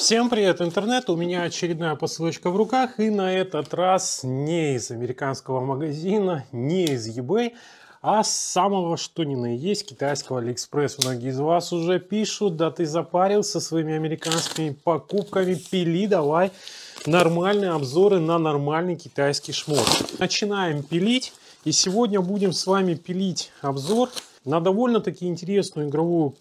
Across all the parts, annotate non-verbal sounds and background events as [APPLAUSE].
Всем привет, интернет! У меня очередная посылочка в руках, и на этот раз не из американского магазина, не из eBay, а с самого что ни на есть китайского Алиэкспресс. Многие из вас уже пишут, да ты запарился своими американскими покупками, пили давай нормальные обзоры на нормальный китайский шмот. Начинаем пилить, и сегодня будем с вами пилить обзор на довольно-таки интересную игровую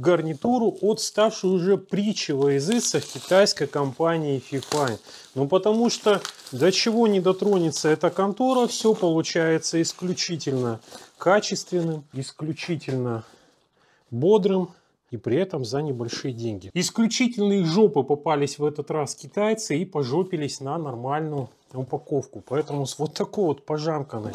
гарнитуру, отставшую уже притчего из иссов китайской компании Fifine. Ну потому что до чего не дотронется эта контора, все получается исключительно качественным, исключительно бодрым, и при этом за небольшие деньги. Исключительные жопы попались в этот раз китайцы и пожопились на нормальную упаковку. Поэтому с вот такой вот пожамканной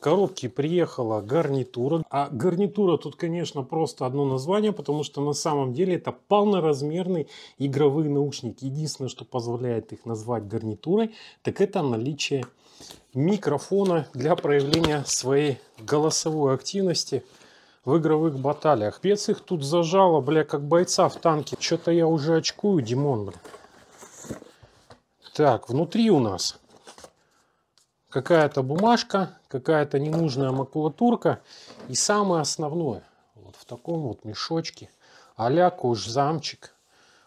коробки приехала гарнитура. А гарнитура тут, конечно, просто одно название, потому что на самом деле это полноразмерный игровые наушники. Единственное, что позволяет их назвать гарнитурой, так это наличие микрофона для проявления своей голосовой активности – в игровых баталиях. Пец их тут зажало, бля, как бойца в танке. Что-то я уже очкую, Димон, бля. Так, внутри у нас какая-то бумажка, какая-то ненужная макулатурка. И самое основное, вот в таком вот мешочке, а-ля замчик,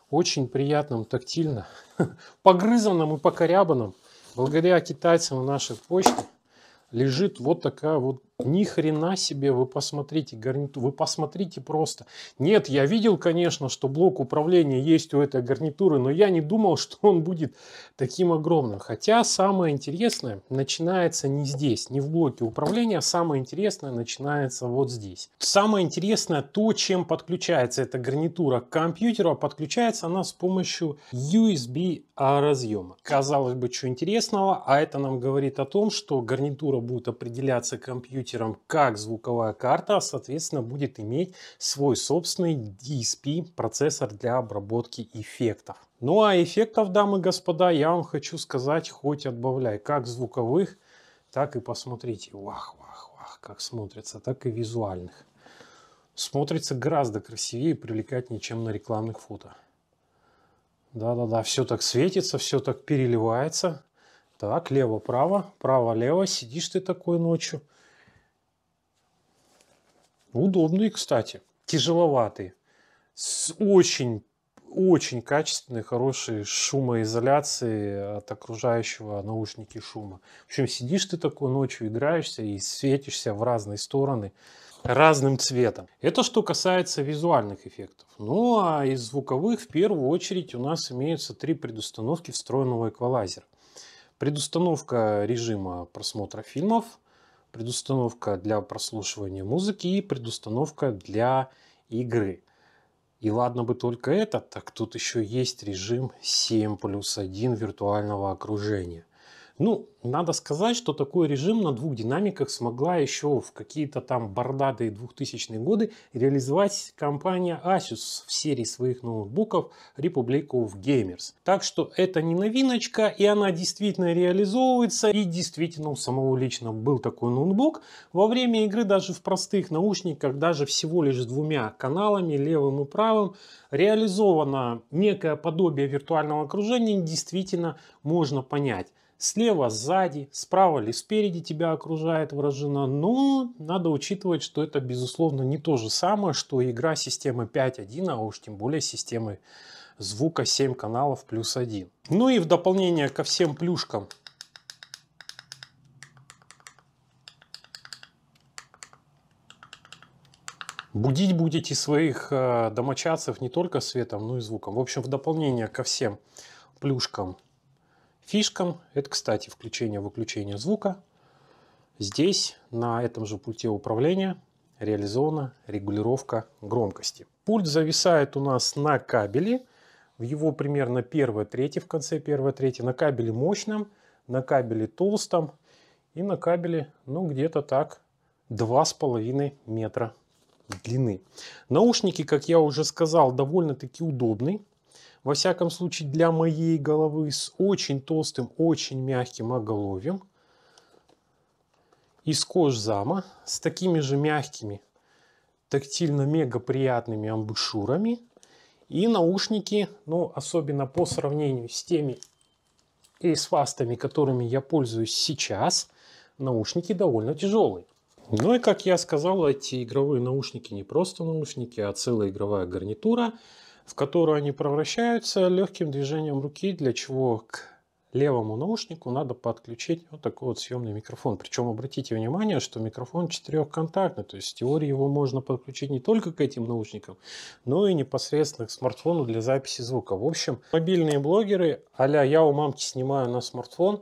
очень приятным тактильно, [LAUGHS] погрызанным и покорябанным, благодаря китайцам и нашей почте, лежит вот такая вот ни хрена себе, вы посмотрите гарнитуру, вы посмотрите просто. Нет, я видел, конечно, что блок управления есть у этой гарнитуры, но я не думал, [LAUGHS] что он будет таким огромным. Хотя самое интересное начинается не здесь, не в блоке управления, а самое интересное начинается вот здесь. Самое интересное то, чем подключается эта гарнитура к компьютеру, а подключается она с помощью USB а разъема. Казалось бы, что интересного, а это нам говорит о том, что гарнитура будет определяться компьютером компьютером как звуковая карта, соответственно, будет иметь свой собственный DSP процессор для обработки эффектов. Ну а эффектов, дамы и господа, я вам хочу сказать, хоть отбавляй, как звуковых, так и посмотрите. Вах, вах, вах, как смотрится, так и визуальных. Смотрится гораздо красивее и привлекательнее, чем на рекламных фото. Да-да-да, все так светится, все так переливается. Так, лево-право, право-лево, сидишь ты такой ночью удобные, кстати. тяжеловатые, С очень очень качественной, хорошей шумоизоляции от окружающего наушники шума. В общем, сидишь ты такой ночью, играешься и светишься в разные стороны разным цветом. Это что касается визуальных эффектов. Ну а из звуковых в первую очередь у нас имеются три предустановки встроенного эквалайзера. Предустановка режима просмотра фильмов – предустановка для прослушивания музыки и предустановка для игры. И ладно бы только этот, так тут еще есть режим 7 плюс 1 виртуального окружения. Ну, надо сказать, что такой режим на двух динамиках смогла еще в какие-то там бордатые 2000-е годы реализовать компания Asus в серии своих ноутбуков Republic of Gamers. Так что это не новиночка, и она действительно реализовывается, и действительно у самого лично был такой ноутбук. Во время игры даже в простых наушниках, даже всего лишь с двумя каналами, левым и правым, реализовано некое подобие виртуального окружения, действительно можно понять. Слева сзади, справа или спереди тебя окружает вражина, но надо учитывать, что это, безусловно, не то же самое, что игра системы 5.1, а уж тем более системы звука 7 каналов плюс 1. Ну и в дополнение ко всем плюшкам Будить будете своих э, домочадцев не только светом, но и звуком. В общем, в дополнение ко всем плюшкам фишкам. Это, кстати, включение-выключение звука. Здесь, на этом же пульте управления, реализована регулировка громкости. Пульт зависает у нас на кабеле. В его примерно первая треть, в конце первая треть. На кабеле мощном, на кабеле толстом и на кабеле, ну, где-то так, 2,5 метра длины. Наушники, как я уже сказал, довольно-таки удобные во всяком случае для моей головы, с очень толстым, очень мягким оголовьем, из кожзама, с такими же мягкими, тактильно-мега приятными амбушюрами и наушники, ну, особенно по сравнению с теми эйсфастами, которыми я пользуюсь сейчас, наушники довольно тяжелые. Ну и как я сказал, эти игровые наушники не просто наушники, а целая игровая гарнитура в которую они превращаются легким движением руки, для чего к левому наушнику надо подключить вот такой вот съемный микрофон. Причем обратите внимание, что микрофон четырехконтактный, то есть в теории его можно подключить не только к этим наушникам, но и непосредственно к смартфону для записи звука. В общем, мобильные блогеры а «Я у мамки снимаю на смартфон»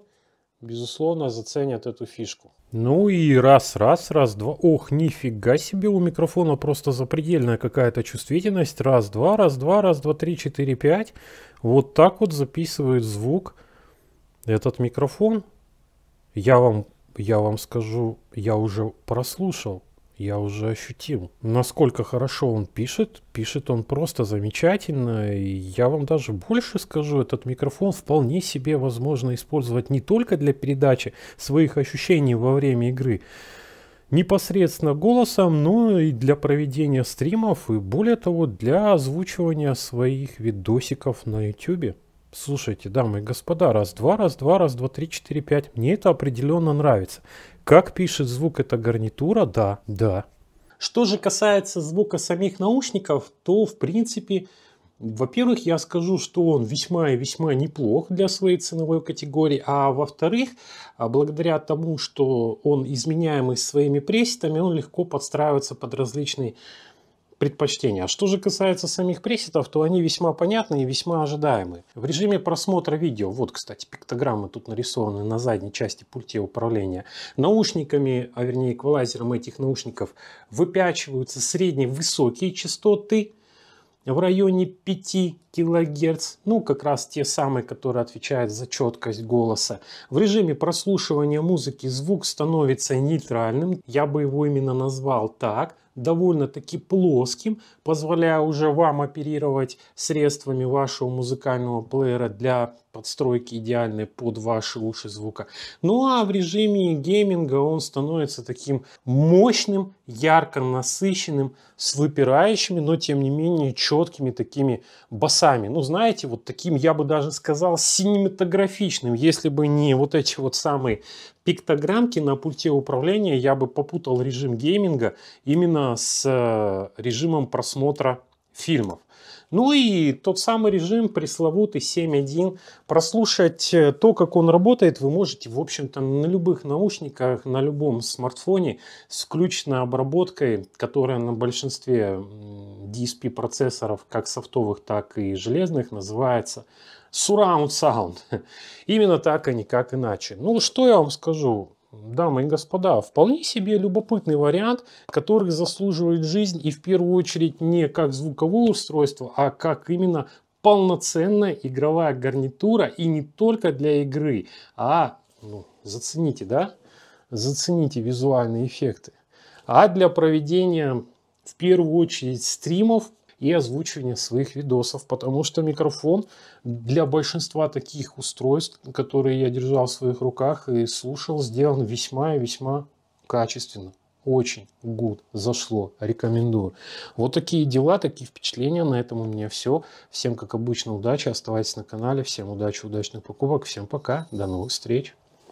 безусловно, заценят эту фишку. Ну и раз, раз, раз, два. Ох, нифига себе, у микрофона просто запредельная какая-то чувствительность. Раз, два, раз, два, раз, два, три, четыре, пять. Вот так вот записывает звук этот микрофон. Я вам, я вам скажу, я уже прослушал я уже ощутил, насколько хорошо он пишет. Пишет он просто замечательно. И я вам даже больше скажу, этот микрофон вполне себе возможно использовать не только для передачи своих ощущений во время игры, непосредственно голосом, но и для проведения стримов и более того для озвучивания своих видосиков на YouTube. Слушайте, дамы и господа, раз, два, раз, два, раз, два, три, четыре, пять. Мне это определенно нравится. Как пишет звук эта гарнитура? Да, да. Что же касается звука самих наушников, то в принципе, во-первых, я скажу, что он весьма и весьма неплох для своей ценовой категории, а во-вторых, а благодаря тому, что он изменяемый своими пресетами, он легко подстраивается под различные предпочтения. А Что же касается самих пресетов, то они весьма понятны и весьма ожидаемы. В режиме просмотра видео, вот, кстати, пиктограммы тут нарисованы на задней части пульте управления, наушниками, а вернее эквалайзером этих наушников выпячиваются средние высокие частоты в районе 5 кГц, ну как раз те самые, которые отвечают за четкость голоса. В режиме прослушивания музыки звук становится нейтральным, я бы его именно назвал так, довольно-таки плоским, позволяя уже вам оперировать средствами вашего музыкального плеера для подстройки идеальной под ваши уши звука. Ну а в режиме гейминга он становится таким мощным, ярко насыщенным, с выпирающими, но тем не менее четкими такими басовыми сами. Ну, знаете, вот таким, я бы даже сказал, синематографичным. Если бы не вот эти вот самые пиктограммки на пульте управления, я бы попутал режим гейминга именно с э, режимом просмотра фильмов. Ну и тот самый режим пресловутый 7.1. Прослушать э, то, как он работает, вы можете, в общем-то, на любых наушниках, на любом смартфоне с ключной обработкой, которая на большинстве DSP процессоров, как софтовых, так и железных, называется Surround Sound. [LAUGHS] Именно так, а никак иначе. Ну, что я вам скажу? дамы и господа, вполне себе любопытный вариант, который заслуживает жизнь и в первую очередь не как звуковое устройство, а как именно полноценная игровая гарнитура и не только для игры, а ну, зацените, да, зацените визуальные эффекты, а для проведения в первую очередь стримов и озвучивание своих видосов, потому что микрофон для большинства таких устройств, которые я держал в своих руках и слушал, сделан весьма и весьма качественно. Очень good, зашло, рекомендую. Вот такие дела, такие впечатления. На этом у меня все. Всем, как обычно, удачи. Оставайтесь на канале. Всем удачи, удачных покупок. Всем пока. До новых встреч.